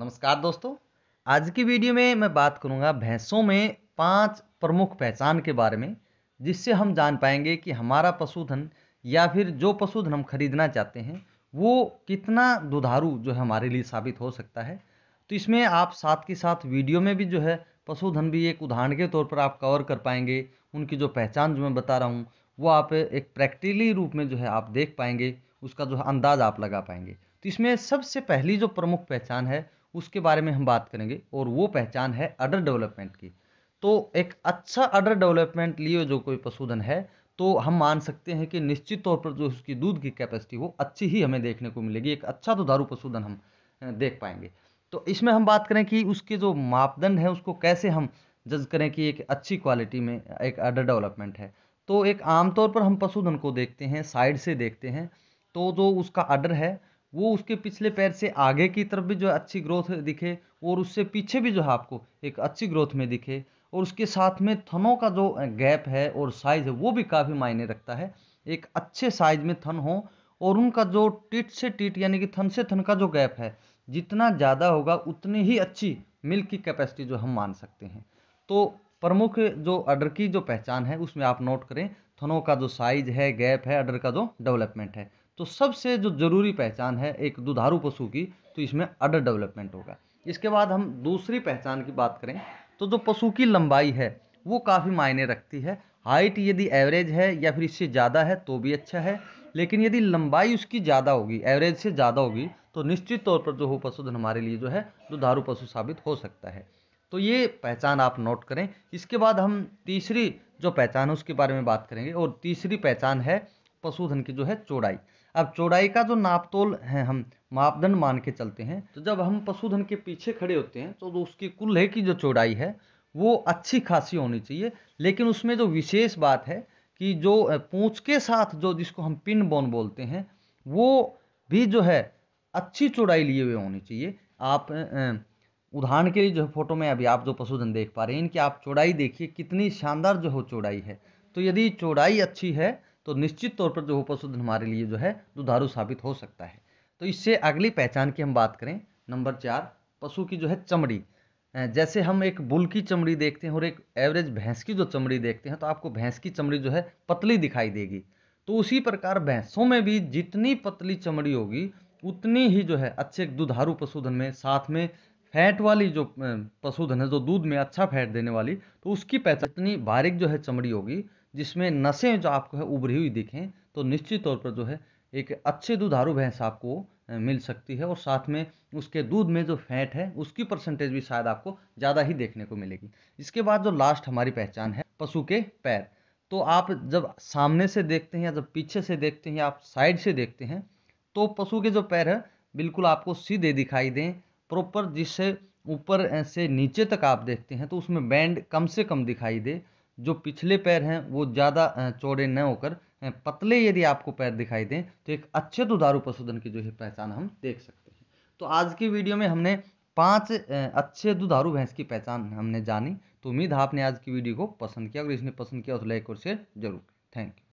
नमस्कार दोस्तों आज की वीडियो में मैं बात करूंगा भैंसों में पांच प्रमुख पहचान के बारे में जिससे हम जान पाएंगे कि हमारा पशुधन या फिर जो पशुधन हम खरीदना चाहते हैं वो कितना दुधारू जो है हमारे लिए साबित हो सकता है तो इसमें आप साथ के साथ वीडियो में भी जो है पशुधन भी एक उदाहरण के तौर पर आप कवर कर पाएंगे उनकी जो पहचान जो मैं बता रहा हूँ वो आप एक प्रैक्टिकली रूप में जो है आप देख पाएंगे उसका जो है अंदाज आप लगा पाएंगे तो इसमें सबसे पहली जो प्रमुख पहचान है उसके बारे में हम बात करेंगे और वो पहचान है अडर डेवलपमेंट की तो एक अच्छा अडर डेवलपमेंट लिए जो कोई पशुधन है तो हम मान सकते हैं कि निश्चित तौर पर जो उसकी दूध की कैपेसिटी वो अच्छी ही हमें देखने को मिलेगी एक अच्छा तो दुधारू पशुधन हम देख पाएंगे तो इसमें हम बात करें कि उसके जो मापदंड हैं उसको कैसे हम जज करें कि एक अच्छी क्वालिटी में एक अडर डेवलपमेंट है तो एक आमतौर पर हम पशुधन को देखते हैं साइड से देखते हैं तो जो उसका अडर है वो उसके पिछले पैर से आगे की तरफ भी जो अच्छी ग्रोथ दिखे और उससे पीछे भी जो है आपको एक अच्छी ग्रोथ में दिखे और उसके साथ में थनों का जो गैप है और साइज है वो भी काफ़ी मायने रखता है एक अच्छे साइज में थन हो और उनका जो टीट से टीट यानी कि थन से थन का जो गैप है जितना ज़्यादा होगा उतनी ही अच्छी मिल्क की कैपेसिटी जो हम मान सकते हैं तो प्रमुख जो अडर की जो पहचान है उसमें आप नोट करें थनों का जो साइज है गैप है अडर का जो डेवलपमेंट है तो सबसे जो ज़रूरी पहचान है एक दुधारू पशु की तो इसमें अडर डेवलपमेंट होगा इसके बाद हम दूसरी पहचान की बात करें तो जो पशु की लंबाई है वो काफ़ी मायने रखती है हाइट यदि एवरेज है या फिर इससे ज़्यादा है तो भी अच्छा है लेकिन यदि लंबाई उसकी ज़्यादा होगी एवरेज से ज़्यादा होगी तो निश्चित तौर पर जो हो पशुधन हमारे लिए जो है दुधारू पशु साबित हो सकता है तो ये पहचान आप नोट करें इसके बाद हम तीसरी जो पहचान है उसके बारे में बात करेंगे और तीसरी पहचान है पशुधन की जो है चौड़ाई अब चौड़ाई का जो नापतोल है हम मापदंड मान के चलते हैं तो जब हम पशुधन के पीछे खड़े होते हैं तो उसकी कुल्हे की जो चौड़ाई है वो अच्छी खासी होनी चाहिए लेकिन उसमें जो विशेष बात है कि जो पूँछ के साथ जो जिसको हम पिन बोन बोलते हैं वो भी जो है अच्छी चौड़ाई लिए हुए होनी चाहिए आप उदाहरण के लिए जो है फोटो में अभी आप जो पशुधन देख पा रहे हैं इनकी आप चौड़ाई देखिए कितनी शानदार जो हो चौड़ाई है तो यदि चौड़ाई अच्छी है तो निश्चित तौर पर जो तो वो पशुधन हमारे लिए जो है दुधारू साबित हो सकता है तो इससे अगली पहचान की हम बात करें नंबर चार पशु की जो है चमड़ी जैसे हम एक बुल की चमड़ी देखते हैं और एक एवरेज भैंस की जो चमड़ी देखते हैं तो आपको भैंस की चमड़ी जो है पतली दिखाई देगी तो उसी प्रकार भैंसों में भी जितनी पतली चमड़ी होगी उतनी ही जो है अच्छे दुधारू पशुधन में साथ में फैट वाली जो पशुधन है जो दूध में अच्छा फैट देने वाली तो उसकी पहचान इतनी बारीक जो है चमड़ी होगी जिसमें नशें जो आपको है उभरी हुई दिखें तो निश्चित तौर पर जो है एक अच्छे दुधारू भैंस आपको मिल सकती है और साथ में उसके दूध में जो फैट है उसकी परसेंटेज भी शायद आपको ज़्यादा ही देखने को मिलेगी इसके बाद जो लास्ट हमारी पहचान है पशु के पैर तो आप जब सामने से देखते हैं या जब पीछे से देखते हैं या आप साइड से देखते हैं तो पशु के जो पैर है बिल्कुल आपको सीधे दिखाई दें प्रॉपर जिससे ऊपर से नीचे तक आप देखते हैं तो उसमें बैंड कम से कम दिखाई दे जो पिछले पैर हैं वो ज़्यादा चौड़े न होकर पतले यदि आपको पैर दिखाई दें तो एक अच्छे तो दुधारू पशुधन की जो है पहचान हम देख सकते हैं तो आज की वीडियो में हमने पांच अच्छे तो दुधारू भैंस की पहचान हमने जानी तो उम्मीद है आपने आज की वीडियो को पसंद किया अगर इसने पसंद किया तो लाइक और शेयर जरूर थैंक यू